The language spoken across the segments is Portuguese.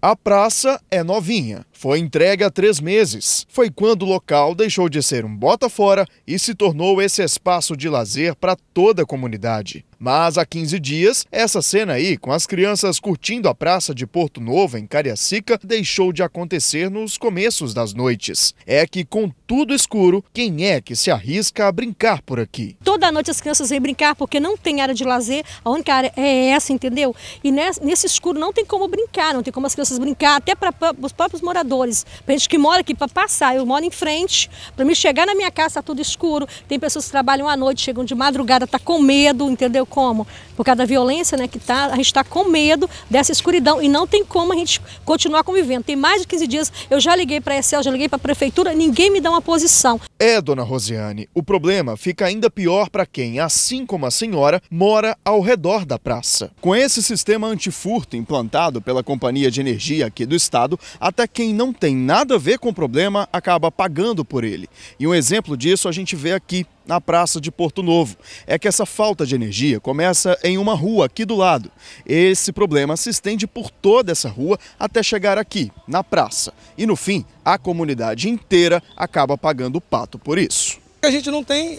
A praça é novinha, foi entregue há três meses. Foi quando o local deixou de ser um bota fora e se tornou esse espaço de lazer para toda a comunidade. Mas há 15 dias, essa cena aí, com as crianças curtindo a praça de Porto Novo, em Cariacica, deixou de acontecer nos começos das noites. É que, com tudo escuro, quem é que se arrisca a brincar por aqui? Toda noite as crianças vêm brincar porque não tem área de lazer, a única área é essa, entendeu? E nesse escuro não tem como brincar, não tem como as crianças brincar, até para os próprios moradores. Para gente que mora aqui, para passar, eu moro em frente, para mim chegar na minha casa está tudo escuro. Tem pessoas que trabalham à noite, chegam de madrugada, tá com medo, entendeu como? Por causa da violência né, que tá, a gente está com medo dessa escuridão e não tem como a gente continuar convivendo. Tem mais de 15 dias, eu já liguei para a Excel, já liguei para a prefeitura, ninguém me dá uma posição. É, dona Rosiane, o problema fica ainda pior para quem, assim como a senhora, mora ao redor da praça. Com esse sistema antifurto implantado pela Companhia de Energia aqui do estado, até quem não tem nada a ver com o problema acaba pagando por ele. E um exemplo disso a gente vê aqui na Praça de Porto Novo. É que essa falta de energia começa em uma rua aqui do lado. Esse problema se estende por toda essa rua até chegar aqui, na praça. E no fim, a comunidade inteira acaba pagando o pato por isso. A gente não tem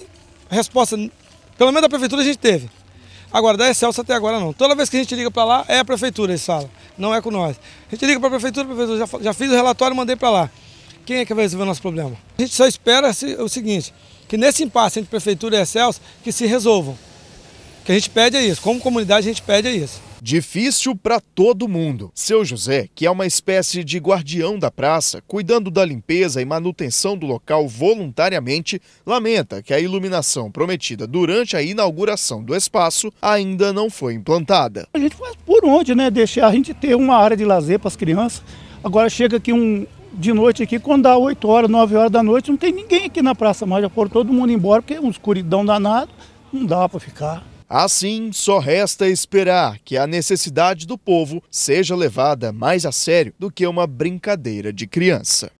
resposta, pelo menos da prefeitura a gente teve. Agora, da Excelsa até agora não. Toda vez que a gente liga para lá, é a prefeitura, eles falam. Não é com nós. A gente liga para a prefeitura, prefeitura, já, já fiz o relatório, e mandei para lá. Quem é que vai resolver o nosso problema? A gente só espera o seguinte, que nesse impasse entre prefeitura e Excelsa, que se resolvam. O que a gente pede é isso. Como comunidade, a gente pede é isso. Difícil para todo mundo. Seu José, que é uma espécie de guardião da praça, cuidando da limpeza e manutenção do local voluntariamente, lamenta que a iluminação prometida durante a inauguração do espaço ainda não foi implantada. A gente faz por onde, né? Deixar a gente ter uma área de lazer para as crianças. Agora chega aqui um, de noite aqui, quando dá 8 horas, 9 horas da noite, não tem ninguém aqui na praça mais. Já foram todo mundo embora, porque é uma escuridão danado, não dá para ficar. Assim, só resta esperar que a necessidade do povo seja levada mais a sério do que uma brincadeira de criança.